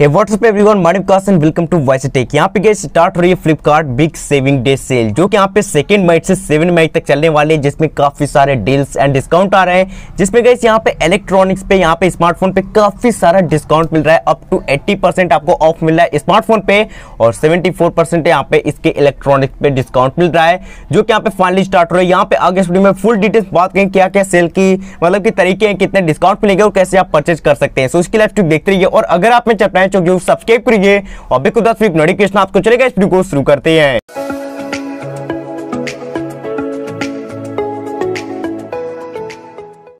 Hey, what's up everyone मानिव कासन welcome to voice tech यहाँ पे गए स्टार्ट हो रही है Flipkart big saving day sale जो कि यहाँ पे सेकेंड मई से सेवन मई तक चलने वाले हैं जिसमें काफी सारे डील्स एंड डिस्काउंट आ रहे हैं जिसमें गए यहाँ पे इलेक्ट्रॉनिक्स पे यहाँ पे स्मार्टफोन पे काफी सारा डिस्काउंट मिल रहा है अप टू एट्टी आपको ऑफ मिल रहा है स्मार्टफोन पे और सेवेंटी फोर यहाँ पे इसके इलेक्ट्रॉनिक्स पे डिस्काउंट मिल रहा है जो कि यहाँ पे फाइनली स्टार्ट हो रहा है यहाँ पे आगे स्टूडियो में फुल डिटेल्स बात करें क्या क्या सेल की मतलब की तरीके हैं कितने डिस्काउंट मिलेगा और कैसे आप परचेज कर सकते हैं सो इसके लिए देखते रहिए और अगर आप में चपटाएं चैनल को सब्सक्राइब करिए और बिल्कुल दस नोटिफिकेशन आपको चलेगा इस वीडियो को शुरू करते हैं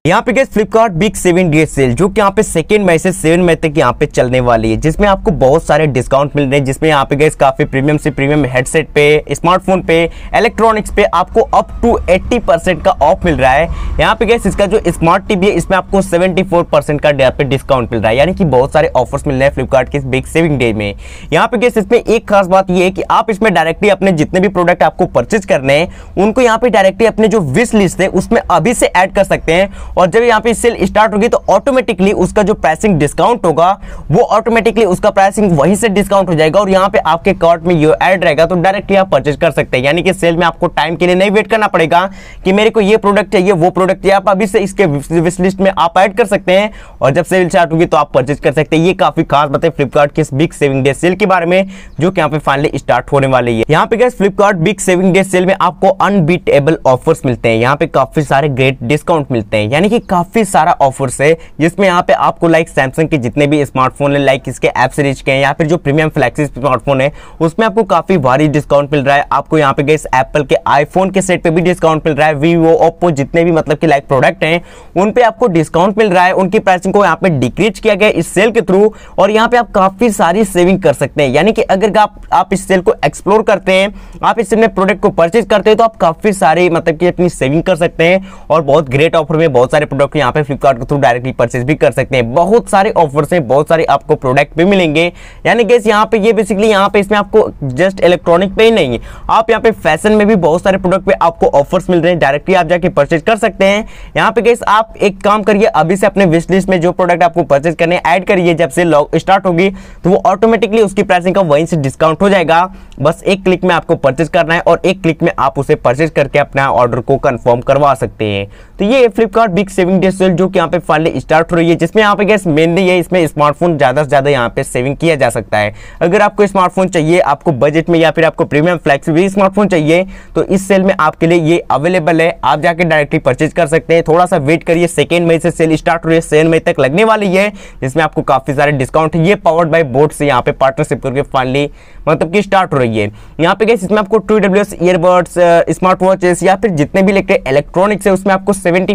यहाँ पे गए Flipkart big seven day sale जो कि यहाँ पे सेकेंड मई से सेवन मई तक यहाँ पे चलने वाली है जिसमें आपको बहुत सारे डिस्काउंट मिल रहे हैं जिसमें यहाँ पे गए काफी प्रीमियम से प्रीमियम हेडसेट पे स्मार्टफोन पे इलेक्ट्रॉनिक्स पे आपको अप टू 80 परसेंट का ऑफ मिल रहा है यहाँ पे गए इसका जो स्मार्ट टीवी है इसमें आपको सेवेंटी परसेंट का यहाँ पे डिस्काउंट मिल रहा है यानी कि बहुत सारे ऑफर्स मिल रहे हैं फ्लिपकार्ट के बिग सेविंग डे में यहाँ पे गए इसमें एक खास बात यह है कि आप इसमें डायरेक्टली अपने जितने भी प्रोडक्ट आपको परचेज करने हैं उनको यहाँ पे डायरेक्टली अपने जो विश लिस्ट है उसमें अभी से एड कर सकते हैं और जब यहाँ पे सेल स्टार्ट होगी तो ऑटोमेटिकली उसका जो प्राइसिंग डिस्काउंट होगा वो ऑटोमेटिकली उसका प्राइसिंग वहीं से डिस्काउंट हो जाएगा और यहाँ पे आपके कार्ट में ये ऐड रहेगा तो डायरेक्टली आप परचेज कर सकते हैं यानी कि सेल में आपको टाइम के लिए नहीं वेट करना पड़ेगा कि मेरे को ये प्रोडक्ट चाहिए वो प्रोडक्ट चाहिए आप अभी से इसके विश लिस्ट में आप ऐड कर सकते हैं और जब सेल स्टार्ट होगी तो आप परचेज कर सकते हैं ये काफी खास बात है फ्लिपकार्ट के बिग सेविंग डे सेल के बारे में जो कि यहाँ पे फाइनली स्टार्ट होने वाली है यहाँ पे गए Flipkart big saving day sale में आपको अनबीटेबल ऑफर्स मिलते हैं यहाँ पे काफी सारे ग्रेट डिस्काउंट मिलते हैं यानी यानी कि काफ़ी सारा ऑफर्स है जिसमें यहाँ पे आपको लाइक सैमसंग के जितने भी स्मार्टफोन है लाइक इसके ऐप सीरीज के हैं या फिर जो प्रीमियम फ्लैक्सी स्मार्टफोन है उसमें आपको काफ़ी भारी डिस्काउंट मिल रहा है आपको यहाँ पे गए एप्पल के आईफोन के सेट पर भी डिस्काउंट मिल रहा है वीवो ओप्पो जितने भी मतलब कि लाइक प्रोडक्ट हैं उन पर आपको डिस्काउंट मिल रहा है उनकी प्राइसिंग को यहाँ पे डिक्रीज किया गया इस सेल के थ्रू और यहाँ पे आप काफ़ी सारी सेविंग कर सकते हैं यानी कि अगर आप, आप इस सेल को एक्सप्लोर करते हैं आप इस प्रोडक्ट को परचेज करते हैं तो आप काफ़ी सारे मतलब कि अपनी सेविंग कर सकते हैं और बहुत ग्रेट ऑफर में बहुत सारे प्रोडक्ट यहाँ पे फ्लिपकार्ट के थ्रू डायरेक्टली परचेज भी कर सकते हैं बहुत सारे ऑफर्स हैं बहुत सारे आपको प्रोडक्ट भी मिलेंगे यानी कि यहाँ पे ये बेसिकली यहाँ पे इसमें आपको जस्ट इलेक्ट्रॉनिक पे ही नहीं है आप यहाँ पे फैशन में भी बहुत सारे प्रोडक्ट पे आपको ऑफर्स मिल रहे हैं डायरेक्टली आप जाके परचेज कर सकते हैं यहाँ पे गैस आप एक काम करिए अभी से अपने विश में जो प्रोडक्ट आपको परचेज करने ऐड करिए जब से लॉग स्टार्ट होगी तो वो ऑटोमेटिकली उसकी प्राइसिंग का वहीं से डिस्काउंट हो जाएगा बस एक क्लिक में आपको परचेज करना है और एक क्लिक में आप उसे परचेज करके अपना ऑर्डर को कन्फर्म करवा सकते हैं तो ये Flipkart six saving day sale जो कि यहाँ पे फाइनली स्टार्ट हो रही है जिसमें यहाँ पे गैस मेनली है इसमें स्मार्टफोन ज़्यादा से ज़्यादा यहाँ पे सेविंग किया जा सकता है अगर आपको स्मार्टफोन चाहिए आपको बजट में या फिर आपको प्रीमियम फ्लैक्सीबल स्मार्टफोन चाहिए तो इस सेल में आपके लिए ये अवेलेबल है आप जाके डायरेक्टली परचेज कर सकते हैं थोड़ा सा वेट करिए सेकेंड मई से सेल स्टार्ट हो रही है सेवन मई तक लगने वाली है जिसमें आपको काफ़ी सारे डिस्काउंट ये पावर्ड बाई बोर्ड से यहाँ पे पार्टनरशिप करके फाइनली मतलब कि स्टार्ट हो रही है यहाँ पे गैस इसमें आपको two W S earbuds smart watches या फिर जितने भी इलेक्ट्रॉनिक्स है उसमें आपको सेवेंटी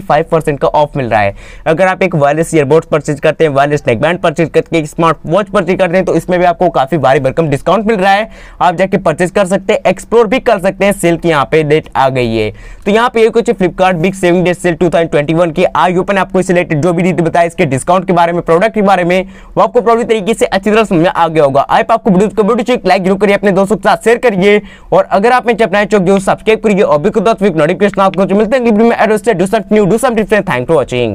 परसेंट का ऑफ मिल रहा है अगर आप एक वायरलेस ईयरबोर्ड परचेज करते हैं वायरलेस नेकबैंड परचेज करके एक स्मार्ट वॉच परचेज करते हैं तो इसमें भी आपको काफ़ी भारी भरकम डिस्काउंट मिल रहा है आप जाके परचेज कर सकते हैं एक्सप्लोर भी कर सकते हैं सेल की यहाँ पे डेट आ गई है तो यहाँ पे कुछ Flipkart big saving date sale टू की आई ओपन आपको इस रिलेटेड जो भी डिटेल बताया इसके डिस्काउंट के बारे में प्रोडक्ट के बारे में वो आपको प्रॉब्लम तरीके से अच्छी तरह समझ में आ गया होगा आप आपको लाइक जरूर करिए अपने दोस्तों के साथ शेयर करिए और अगर आप मेरे चौक जो सब्सक्राइब करिए और भी कुछ नोटिफिकेशन आपको मिलते हैं 坦途啊，亲。